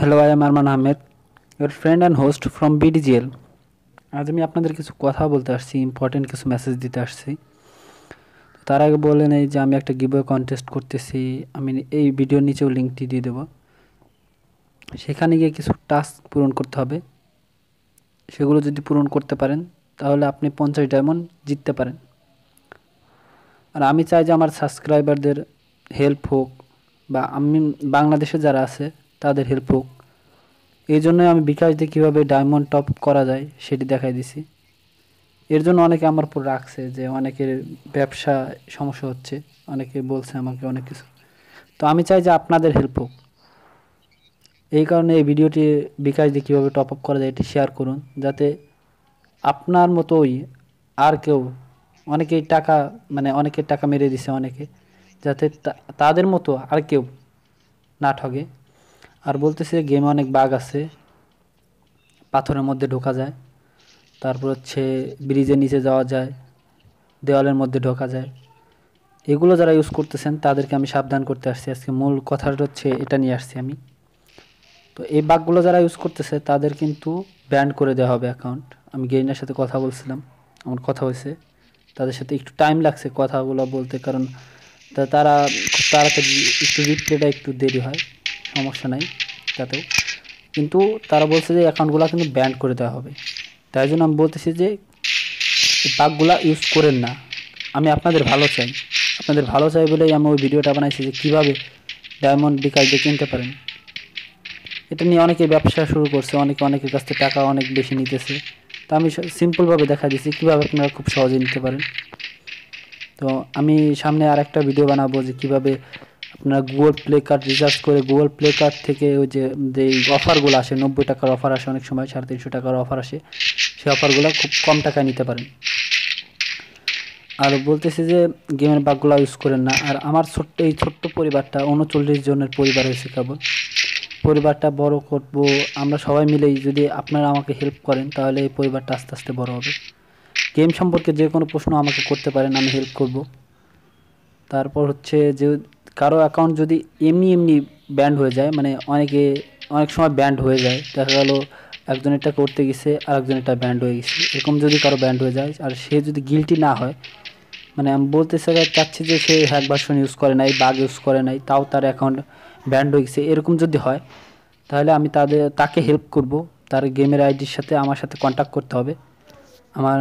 hello I am Arman Ahmed your friend and host from BDGL আজ আমি আপনাদের কিছু কথা বলতে আসছি ইম্পর্টেন্ট কিছু মেসেজ দিতে আসছি তার আগে বলে নেই যে আমি একটা গিভওয়ে কন্টেস্ট করতেছি আমি এই ভিডিওর নিচেও লিঙ্কটি দিয়ে দেবো সেখানে গিয়ে কিছু টাস্ক পূরণ করতে হবে সেগুলো যদি পূরণ করতে পারেন তাহলে আপনি পঞ্চাশ ডায়মন্ড জিততে পারেন আর আমি চাই যে আমার সাবস্ক্রাইবারদের হেল্প হোক বা আমি বাংলাদেশে যারা আছে তাদের হেল্প হোক এই জন্য আমি বিকাশ দিয়ে কীভাবে ডায়মন্ড টপ করা যায় সেটি দেখাই দিছি এর জন্য অনেকে আমার উপর রাখছে যে অনেকের ব্যবসা সমস্যা হচ্ছে অনেকে বলছে আমাকে অনেক কিছু তো আমি চাই যে আপনাদের হেল্প হোক এই কারণে এই ভিডিওটি বিকাশ দিয়ে কীভাবে টপ আপ করা যায় এটি শেয়ার করুন যাতে আপনার মতোই আর কেউ অনেকেই টাকা মানে অনেকের টাকা মেরে দিছে অনেকে যাতে তাদের মতো আর কেউ না ঠগে আর বলতেছে গেমে অনেক বাঘ আছে পাথরের মধ্যে ঢোকা যায় তারপর হচ্ছে ব্রিজের নিচে যাওয়া যায় দেওয়ালের মধ্যে ঢোকা যায় এগুলো যারা ইউজ করতেছেন তাদেরকে আমি সাবধান করতে আসছি আজকে মূল কথাটা হচ্ছে এটা নিয়ে আসছি আমি তো এই বাঘগুলো যারা ইউজ করতেছে তাদের কিন্তু ব্যান্ড করে দেওয়া হবে অ্যাকাউন্ট আমি গেইনার সাথে কথা বলছিলাম আমার কথা হয়েছে তাদের সাথে একটু টাইম লাগছে কথাগুলো বলতে কারণ তারা খুব তাড়াতাড়ি একটু রিপ্লেটা একটু দেরি হয় সমস্যা নাই তাতেও কিন্তু তারা বলছে যে অ্যাকাউন্টগুলো কিন্তু ব্যান করে দেওয়া হবে তাই জন্য আমি বলতেছি যে বাঘগুলা ইউজ করেন না আমি আপনাদের ভালো চাই আপনাদের ভালো চাই বলেই আমি ওই ভিডিওটা বানাইছি যে কীভাবে ডায়মন্ড দিয়ে কিনতে পারেন এটা নিয়ে অনেকে ব্যবসা শুরু করছে অনেকে অনেকের কাছ থেকে টাকা অনেক বেশি নিতেছে তো আমি সিম্পলভাবে দেখা দিচ্ছি কীভাবে আপনারা খুব সহজে নিতে পারেন তো আমি সামনে আর একটা ভিডিও বানাবো যে কীভাবে আপনারা গুগল প্লে কার্ড রিচার্জ করে গুগল প্লে কার্ড থেকে ওই যে অফারগুলো আসে নব্বই টাকার অফার আসে অনেক সময় সাড়ে তিনশো টাকার অফার আসে সেই অফারগুলো খুব কম টাকায় নিতে পারেন আর বলতেছি যে গেমের বাঘগুলো ইউজ করেন না আর আমার ছোট্ট এই ছোট্ট পরিবারটা উনচল্লিশ জনের পরিবার হয়েছে কেবল পরিবারটা বড় করব আমরা সবাই মিলেই যদি আপনারা আমাকে হেল্প করেন তাহলে এই পরিবারটা আস্তে আস্তে বড় হবে গেম সম্পর্কে যে কোনো প্রশ্ন আমাকে করতে পারেন আমি হেল্প করব তারপর হচ্ছে যে কারো অ্যাকাউন্ট যদি এমনি এমনি ব্যান্ড হয়ে যায় মানে অনেকে অনেক সময় ব্যান্ড হয়ে যায় দেখা গেল একজনেরটা করতে গেছে আর একজনেরটা ব্যান্ড হয়ে গেছে এরকম যদি কারো ব্যান্ড হয়ে যায় আর সে যদি গিলটি না হয় মানে আমি বলতে চাই চাচ্ছি যে সে হ্যাক ইউজ করে নাই বাগ ইউজ করে নাই তাও তার অ্যাকাউন্ট ব্যান্ড হয়ে গেছে এরকম যদি হয় তাহলে আমি তাদের তাকে হেল্প করব তার গেমের আইডির সাথে আমার সাথে কন্ট্যাক্ট করতে হবে আমার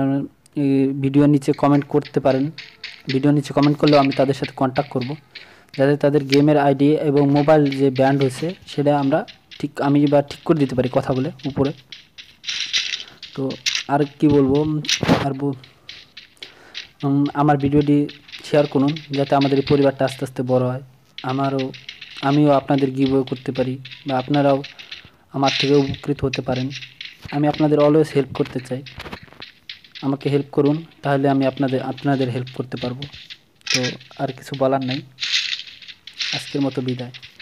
ভিডিওর নিচে কমেন্ট করতে পারেন ভিডিওর নিচে কমেন্ট করলেও আমি তাদের সাথে কন্ট্যাক্ট করব যাতে তাদের গেমের আইডি এবং মোবাইল যে ব্যান্ড হয়েছে সেটা আমরা ঠিক আমি বা ঠিক করে দিতে পারি কথা বলে উপরে তো আর কি বলবো আর আমার ভিডিওটি শেয়ার করুন যাতে আমাদের পরিবারটা আস্তে আস্তে বড় হয় আমারও আমিও আপনাদের গিভওয়ে করতে পারি বা আপনারাও আমার থেকে উপকৃত হতে পারেন আমি আপনাদের অলওয়েজ হেল্প করতে চাই আমাকে হেল্প করুন তাহলে আমি আপনাদের আপনাদের হেল্প করতে পারবো তো আর কিছু বলার নাই আজকের মতো বিদায়